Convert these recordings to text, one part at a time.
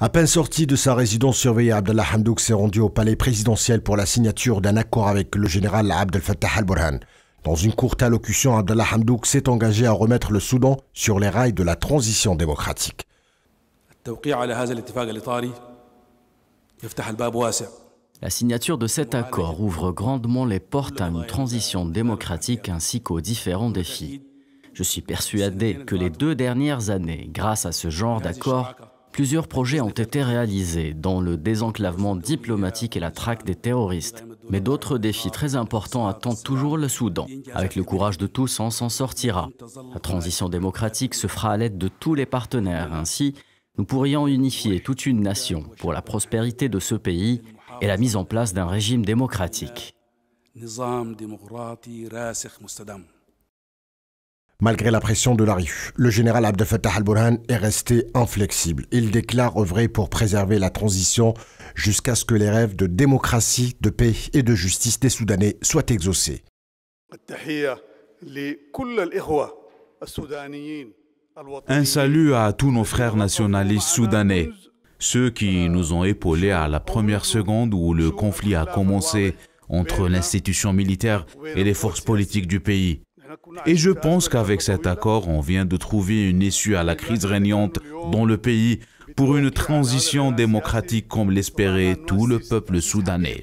À peine sorti de sa résidence surveillée, Abdallah Hamdouk s'est rendu au palais présidentiel pour la signature d'un accord avec le général Abdel Fattah al-Burhan. Dans une courte allocution, Abdallah Hamdouk s'est engagé à remettre le Soudan sur les rails de la transition démocratique. La signature de cet accord ouvre grandement les portes à une transition démocratique ainsi qu'aux différents défis. Je suis persuadé que les deux dernières années, grâce à ce genre d'accord, Plusieurs projets ont été réalisés, dont le désenclavement diplomatique et la traque des terroristes. Mais d'autres défis très importants attendent toujours le Soudan. Avec le courage de tous, on s'en sortira. La transition démocratique se fera à l'aide de tous les partenaires. Ainsi, nous pourrions unifier toute une nation pour la prospérité de ce pays et la mise en place d'un régime démocratique. Malgré la pression de la rue, le général Abdel Fattah al-Burhan est resté inflexible. Il déclare œuvrer pour préserver la transition jusqu'à ce que les rêves de démocratie, de paix et de justice des Soudanais soient exaucés. Un salut à tous nos frères nationalistes soudanais, ceux qui nous ont épaulés à la première seconde où le conflit a commencé entre l'institution militaire et les forces politiques du pays. Et je pense qu'avec cet accord, on vient de trouver une issue à la crise régnante dans le pays pour une transition démocratique comme l'espérait tout le peuple soudanais.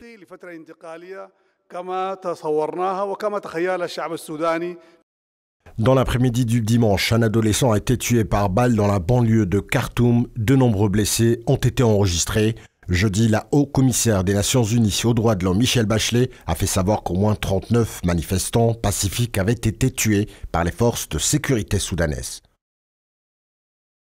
Dans l'après-midi du dimanche, un adolescent a été tué par balle dans la banlieue de Khartoum. De nombreux blessés ont été enregistrés. Jeudi, la haut-commissaire des Nations Unies au droit de l'homme, Michel Bachelet, a fait savoir qu'au moins 39 manifestants pacifiques avaient été tués par les forces de sécurité soudanaises.